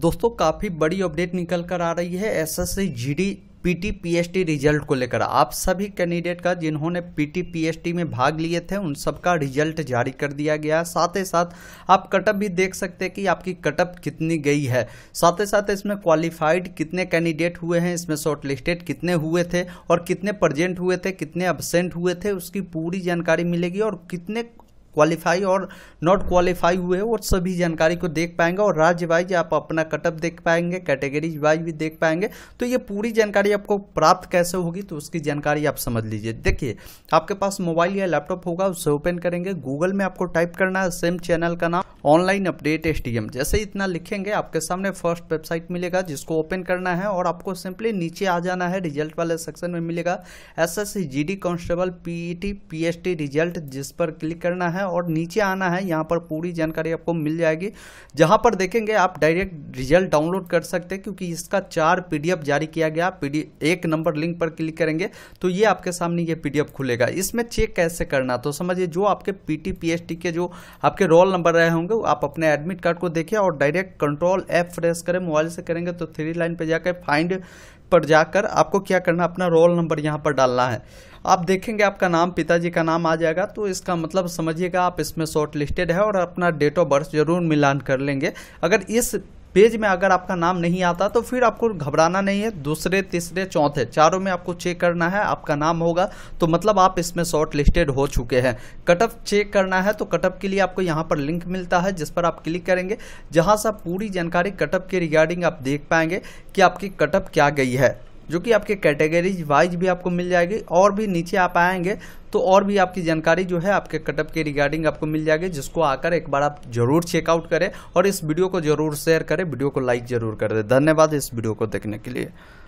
दोस्तों काफ़ी बड़ी अपडेट निकल कर आ रही है S S C G D PT T result को लेकर आप सभी कैंडिडेट का जिन्होंने पीटी टी में भाग लिए थे उन सबका रिजल्ट जारी कर दिया गया साथ ही साथ आप कटअप भी देख सकते हैं कि आपकी कटअप कितनी गई है साथ ही साथ इसमें क्वालिफाइड कितने कैंडिडेट हुए हैं इसमें शॉर्टलिस्टेड कितने हुए थे और कितने प्रजेंट हुए थे कितने एबसेंट हुए थे उसकी पूरी जानकारी मिलेगी और कितने क्वालिफाई और नॉट क्वालिफाई हुए और सभी जानकारी को देख पाएंगे और राज्य वाइज आप अपना कटअप देख पाएंगे कैटेगरीज वाइज भी देख पाएंगे तो ये पूरी जानकारी आपको प्राप्त कैसे होगी तो उसकी जानकारी आप समझ लीजिए देखिए आपके पास मोबाइल या लैपटॉप होगा उसे ओपन करेंगे गूगल में आपको टाइप करना है सेम चैनल का नाम ऑनलाइन अपडेट एस जैसे इतना लिखेंगे आपके सामने फर्स्ट वेबसाइट मिलेगा जिसको ओपन करना है और आपको सिंपली नीचे आ जाना है रिजल्ट वाले सेक्शन में मिलेगा S S constable G D constable PET PhD result जिस पर क्लिक करना है और नीचे आना है यहाँ पर पूरी जानकारी आपको मिल जाएगी जहाँ पर देखेंगे आप डायरेक्ट रिजल्ट डाउनलोड कर सकते हैं क्योंकि इसका चार पी जारी किया गया पीडी एक नंबर लिंक पर क्लिक करेंगे तो ये आपके सामने ये पी खुलेगा इसमें चेक कैसे करना तो समझिए जो आपके पीटी टी के जो आपके रोल नंबर रहे होंगे दो आप अपने एडमिट कार्ड को देखिए और डायरेक्ट कंट्रोल एप प्रेस करें मोबाइल से करेंगे तो थ्री लाइन पर जाकर फाइंड पर जाकर आपको क्या करना अपना रोल नंबर यहाँ पर डालना है आप देखेंगे आपका नाम पिताजी का नाम आ जाएगा तो इसका मतलब समझिएगा आप इसमें शॉर्ट लिस्टेड है और अपना डेट ऑफ बर्थ जरूर मिलान कर लेंगे अगर इस पेज में अगर आपका नाम नहीं आता तो फिर आपको घबराना नहीं है दूसरे तीसरे चौथे चारों में आपको चेक करना है आपका नाम होगा तो मतलब आप इसमें शॉर्ट लिस्टेड हो चुके हैं कटअप चेक करना है तो कटअप के लिए आपको यहाँ पर लिंक मिलता है जिस पर आप क्लिक करेंगे जहाँ से आप पूरी जानकारी कटअप के रिगार्डिंग आप देख पाएंगे कि आपकी कटअप क्या गई है जो कि आपके कैटेगरीज वाइज भी आपको मिल जाएगी और भी नीचे आप आएंगे दोस्तों और भी आपकी जानकारी जो है आपके कटअप के रिगार्डिंग आपको मिल जाएगी जिसको आकर एक बार आप जरूर चेकआउट करें और इस वीडियो को जरूर शेयर करें वीडियो को लाइक जरूर कर दें धन्यवाद इस वीडियो को देखने के लिए